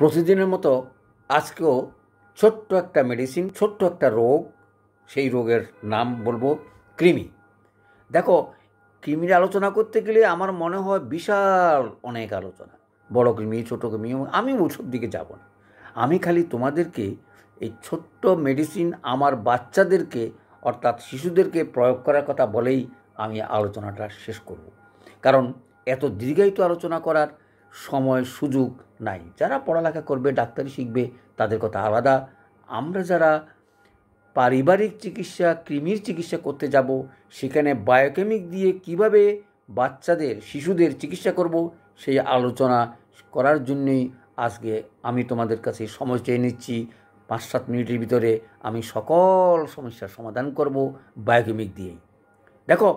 প্রতিদিনের মতো আজকেও ছোট্ট একটা মেডিসিন ছোট্ট একটা রোগ সেই রোগের নাম বলবো কৃমি দেখো কৃমির আলোচনা করতে গেলে আমার মনে হয় বিশাল অনেক আলোচনা বড় কৃমি ছোটো কৃমি আমি ওসব দিকে যাব না আমি খালি তোমাদেরকে এই ছোট্ট মেডিসিন আমার বাচ্চাদেরকে অর্থাৎ শিশুদেরকে প্রয়োগ করার কথা বলেই আমি আলোচনাটা শেষ করব কারণ এত দীর্ঘায়িত আলোচনা করার সময় সুযোগ নাই যারা পড়ালেখা করবে ডাক্তারি শিখবে তাদের কথা আলাদা আমরা যারা পারিবারিক চিকিৎসা কৃমির চিকিৎসা করতে যাব সেখানে বায়োকেমিক দিয়ে কিভাবে বাচ্চাদের শিশুদের চিকিৎসা করব সেই আলোচনা করার জন্যই আজকে আমি তোমাদের কাছে সময় চেয়ে নিচ্ছি পাঁচ সাত মিনিটের ভিতরে আমি সকল সমস্যার সমাধান করব বায়োকেমিক দিয়েই দেখো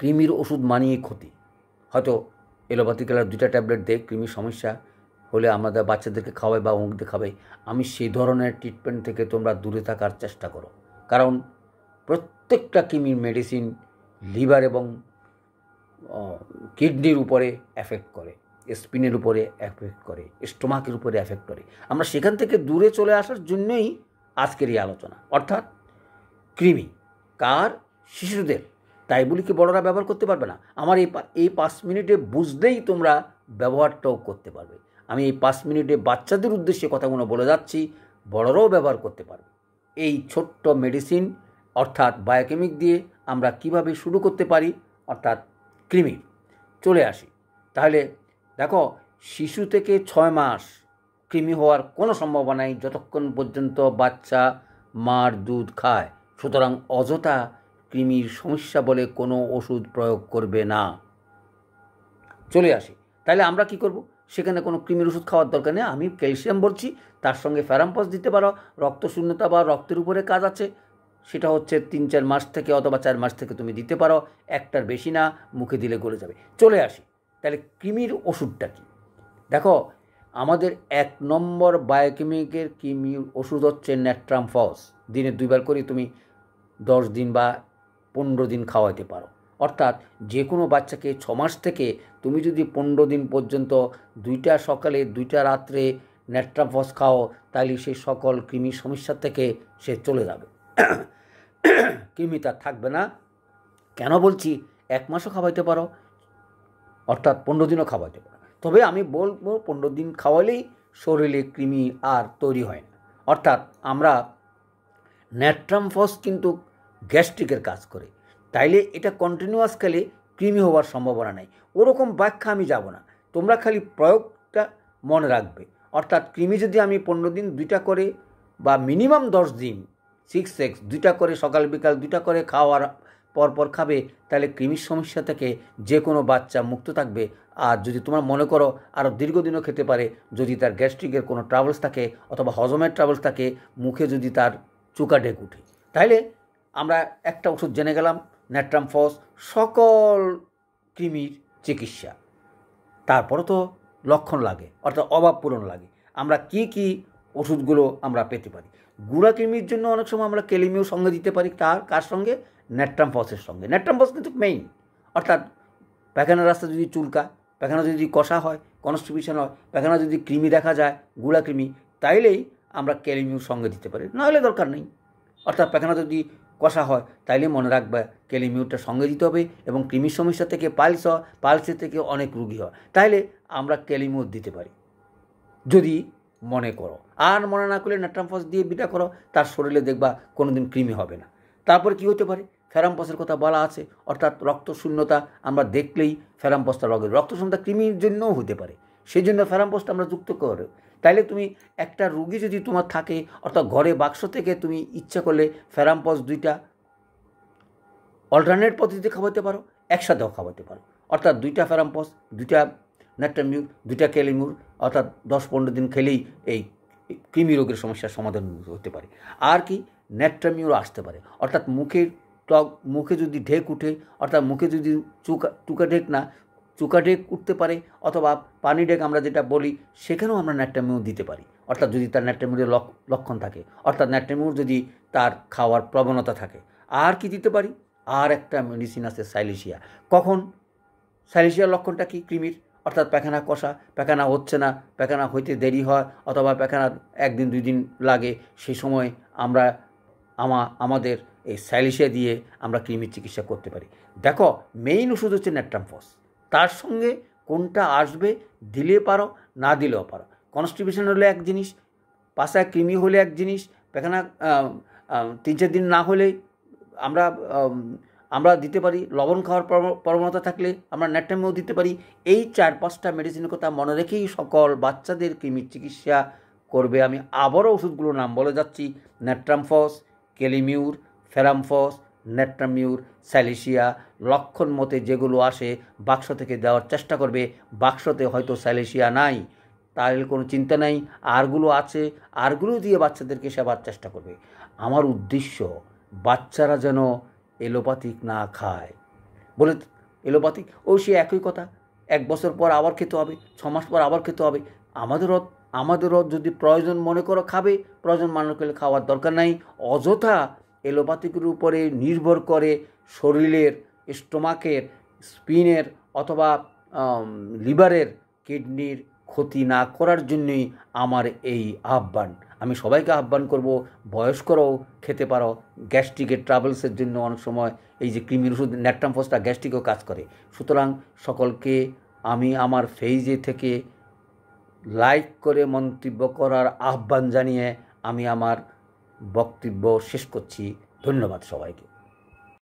কৃমির ওষুধ মানিয়ে ক্ষতি হয়তো এলোপাথি কালার দুটা ট্যাবলেট দেয় কৃমির সমস্যা হলে আমাদের বাচ্চাদেরকে খাওয়াই বা অমুক দেখাবে আমি সেই ধরনের ট্রিটমেন্ট থেকে তোমরা দূরে থাকার চেষ্টা করো কারণ প্রত্যেকটা কৃমির মেডিসিন লিভার এবং কিডনির উপরে এফেক্ট করে স্পিনের উপরে এফেক্ট করে স্টোমাকের উপরে এফেক্ট করে আমরা সেখান থেকে দূরে চলে আসার জন্যই আজকের এই আলোচনা অর্থাৎ কৃমি কার শিশুদের তাই বলি কি বড়রা ব্যবহার করতে পারবে না আমার এই এই পাঁচ মিনিটে বুঝলেই তোমরা ব্যবহারটাও করতে পারবে আমি এই পাঁচ মিনিটে বাচ্চাদের উদ্দেশ্যে কথাগুলো বলে যাচ্ছি বড়রাও ব্যবহার করতে পারবে এই ছোট্ট মেডিসিন অর্থাৎ বায়োকেমিক দিয়ে আমরা কিভাবে শুরু করতে পারি অর্থাৎ কৃমি চলে আসি তাহলে দেখো শিশু থেকে ছয় মাস কৃমি হওয়ার কোনো সম্ভাবনা নেই যতক্ষণ পর্যন্ত বাচ্চা মার দুধ খায় সুতরাং অযথা কৃমির সমস্যা বলে কোনো ওষুধ প্রয়োগ করবে না চলে আসি তাহলে আমরা কি করব সেখানে কোনো কৃমির ওষুধ খাওয়ার দরকার নেই আমি ক্যালসিয়াম বলছি তার সঙ্গে ফ্যারাম্পস দিতে পারো রক্ত শূন্যতা বা রক্তের উপরে কাজ আছে সেটা হচ্ছে তিন চার মাস থেকে অথবা চার মাস থেকে তুমি দিতে পারো একটার বেশি না মুখে দিলে গলে যাবে চলে আসি তাহলে কৃমির ওষুধটা কি দেখো আমাদের এক নম্বর বায়োকেমিকের কৃমির ওষুধ হচ্ছে ন্যাট্রামফস দিনে দুইবার করে তুমি দশ দিন বা পনেরো দিন খাওয়াতে পারো অর্থাৎ যে কোনো বাচ্চাকে ছ মাস থেকে তুমি যদি পনেরো দিন পর্যন্ত দুইটা সকালে দুইটা রাত্রে ন্যাট্রাফস খাও তাহলে সে সকল কৃমি সমস্যা থেকে সে চলে যাবে কৃমি তার থাকবে না কেন বলছি এক মাসও খাওয়াইতে পারো অর্থাৎ পনেরো দিনও খাওয়াইতে পারো তবে আমি বলবো পনেরো দিন খাওয়ালেই শরীরে কৃমি আর তৈরি হয় না অর্থাৎ আমরা ন্যাট্রামফস কিন্তু গ্যাস্ট্রিকের কাজ করে তাইলে এটা কন্টিনিউয়াস খেলে কৃমি হওয়ার সম্ভাবনা নেই ওরকম ব্যাখ্যা আমি যাব না তোমরা খালি প্রয়োগটা মনে রাখবে অর্থাৎ কৃমি যদি আমি পনেরো দিন দুইটা করে বা মিনিমাম দশ দিন সিক্স সেক্স দুইটা করে সকাল বিকাল দুইটা করে খাওয়ার পরপর খাবে তাহলে কৃমির সমস্যা থেকে যে কোনো বাচ্চা মুক্ত থাকবে আর যদি তোমার মনে করো আরও দীর্ঘদিনও খেতে পারে যদি তার গ্যাস্ট্রিকের কোনো ট্রাভেলস থাকে অথবা হজমের ট্রাভেলস থাকে মুখে যদি তার চুকা ডেক উঠে তাহলে আমরা একটা ওষুধ জেনে গেলাম ন্যাট্রামফস সকল কৃমির চিকিৎসা তারপরে তো লক্ষণ লাগে অর্থাৎ অভাব পূরণ লাগে আমরা কি কি ওষুধগুলো আমরা পেতে পারি গুঁড়া কৃমির জন্য অনেক সময় আমরা কেলিমিও সঙ্গে দিতে পারি তার কার সঙ্গে ন্যাট্রামফসের সঙ্গে ন্যাট্রামফস কিন্তু মেইন অর্থাৎ পায়খানার রাস্তা যদি চুলকা পায়খানা যদি কষা হয় কনস্টিপিউশন হয় প্যাখানা যদি কৃমি দেখা যায় গুঁড়া কৃমি তাইলেই আমরা ক্যালিমিউ সঙ্গে দিতে পারি নাহলে দরকার নেই অর্থাৎ পায়খানা যদি কষা হয় তাইলে মনে রাখবে ক্যালিমিউটটা সঙ্গে দিতে হবে এবং কৃমির সমস্যা থেকে পালস হয় পালসের থেকে অনেক রুগী হয় তাইলে আমরা ক্যালিমিউট দিতে পারি যদি মনে করো আর মনে না করলে নাট্রামফস দিয়ে বিটা করো তার শরীরে দেখবা কোনো দিন কৃমি হবে না তারপর কি হতে পারে ফেরাম্পসের কথা বলা আছে অর্থাৎ রক্ত শূন্যতা আমরা দেখলেই ফেরাম্পসটা রোগের রক্ত শূন্যতা কৃমির জন্যও হতে পারে সেই জন্য ফেরাম্পসটা আমরা যুক্ত করে তাইলে তুমি একটা রুগী যদি তোমার থাকে অর্থাৎ ঘরে বাক্স থেকে তুমি ইচ্ছা করলে ফেরাম্পস দুইটা অল্টারনেট পদ্ধতিতে খাওয়াতে পারো একসাথেও খাওয়াতে পারো অর্থাৎ দুইটা ফেরাম্পস দুইটা ন্যাট্টামিউর দুইটা ক্যালিমুর অর্থাৎ দশ পনেরো দিন খেলেই এই কৃমি রোগের সমস্যার সমাধান হতে পারে আর কি ন্যাট্রামিউর আসতে পারে অর্থাৎ মুখের ত্বক মুখে যদি ঢেক উঠে অর্থাৎ মুখে যদি চুকা টুকা ঢেক না চুকা ডেক উঠতে পারে অথবা পানি ডেক আমরা যেটা বলি সেখানেও আমরা ন্যাট্টামিউ দিতে পারি অর্থাৎ যদি তার ন্যাট্রামিউরের লক্ষণ থাকে অর্থাৎ ন্যাট্রামিউর যদি তার খাওয়ার প্রবণতা থাকে আর কি দিতে পারি আর একটা মেডিসিন আছে সাইলেশিয়া কখন সাইলেশিয়ার লক্ষণটা কি কৃমির অর্থাৎ পেখানা কষা পেখানা হচ্ছে না পেখানা হইতে দেরি হয় অথবা পেখানা একদিন দুই দিন লাগে সেই সময় আমরা আমা আমাদের এই সাইলেশিয়া দিয়ে আমরা কৃমির চিকিৎসা করতে পারি দেখো মেইন ওষুধ হচ্ছে ন্যাট্রামফস তার সঙ্গে কোনটা আসবে দিলে পারো না দিলেও পারো কনস্টিপেশন হলে এক জিনিস পাশায় কৃমি হলে এক জিনিস পেখানা তিন চার দিন না হলে আমরা আমরা দিতে পারি লবণ খাওয়ার প্রবণতা থাকলে আমরা ন্যাটামেও দিতে পারি এই চার পাঁচটা মেডিসিনের কথা মনে রেখেই সকল বাচ্চাদের কৃমির চিকিৎসা করবে আমি আবারও ওষুধগুলোর নাম বলে যাচ্ছি ন্যাট্রামফস কেলিমিউর ফেরামফস নেট্রামিউর স্যালেশিয়া লক্ষণ মতে যেগুলো আসে বাক্স থেকে দেওয়ার চেষ্টা করবে বাক্সতে হয়তো স্যালেশিয়া নাই তার কোনো চিন্তা নাই আরগুলো আছে আরগুলো দিয়ে বাচ্চাদেরকে সেবার চেষ্টা করবে আমার উদ্দেশ্য বাচ্চারা যেন এলোপ্যাথিক না খায় বলে এলোপ্যাথিক ও সে একই কথা এক বছর পর আবার খেতে হবে ছ মাস পর আবার খেতে হবে আমাদের আমাদেরও যদি প্রয়োজন মনে করো খাবে প্রয়োজন মনে করলে খাওয়ার দরকার নাই অযথা এলোপ্যাথিকের উপরে নির্ভর করে শরীরের স্টোমাকের স্পিনের অথবা লিভারের কিডনির ক্ষতি না করার জন্যই আমার এই আহ্বান আমি সবাইকে আহ্বান করব বয়স্করাও খেতে পারো গ্যাস্ট্রিকের ট্রাভেলসের জন্য অনেক সময় এই যে ক্রিমির ওষুধ ন্যাট্রামফোসটা গ্যাস্ট্রিকও কাজ করে সুতরাং সকলকে আমি আমার ফেইজে থেকে লাইক করে মন্তব্য করার আহ্বান জানিয়ে আমি আমার বক্তব্য শেষ করছি ধন্যবাদ সবাইকে